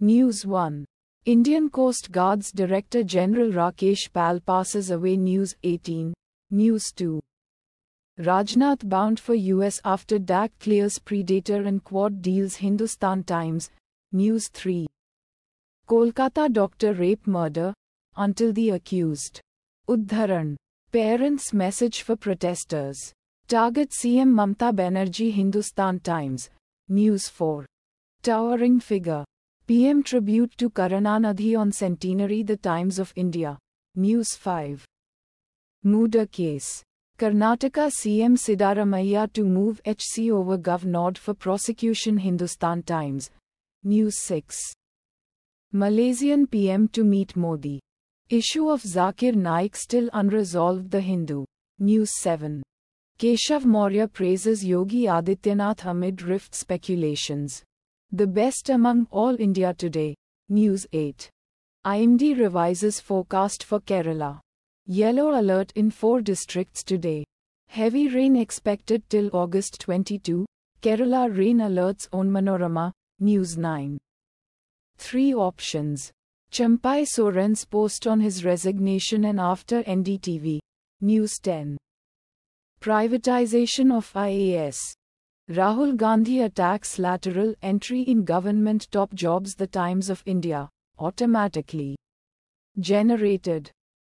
News 1. Indian Coast Guard's Director General Rakesh Pal passes away. News 18. News 2. Rajnath bound for US after DAC clears Predator and Quad deals. Hindustan Times. News 3. Kolkata doctor rape murder until the accused. Uddharan. Parents' message for protesters. Target CM Mamta Banerjee. Hindustan Times. News 4. Towering figure. PM Tribute to Karananadhi on Centenary The Times of India. News 5. Muda Case. Karnataka CM Siddaramayya to move HC over Gov Nod for prosecution Hindustan Times. News 6. Malaysian PM to meet Modi. Issue of Zakir Naik still unresolved The Hindu. News 7. Keshav Maurya praises Yogi Adityanath amid rift speculations. The best among all India today. News 8. IMD revises forecast for Kerala. Yellow alert in four districts today. Heavy rain expected till August 22. Kerala rain alerts on Manorama. News 9. Three options. Champai Soren's post on his resignation and after NDTV. News 10. Privatization of IAS. Rahul Gandhi attacks lateral entry in government top jobs The Times of India, automatically generated.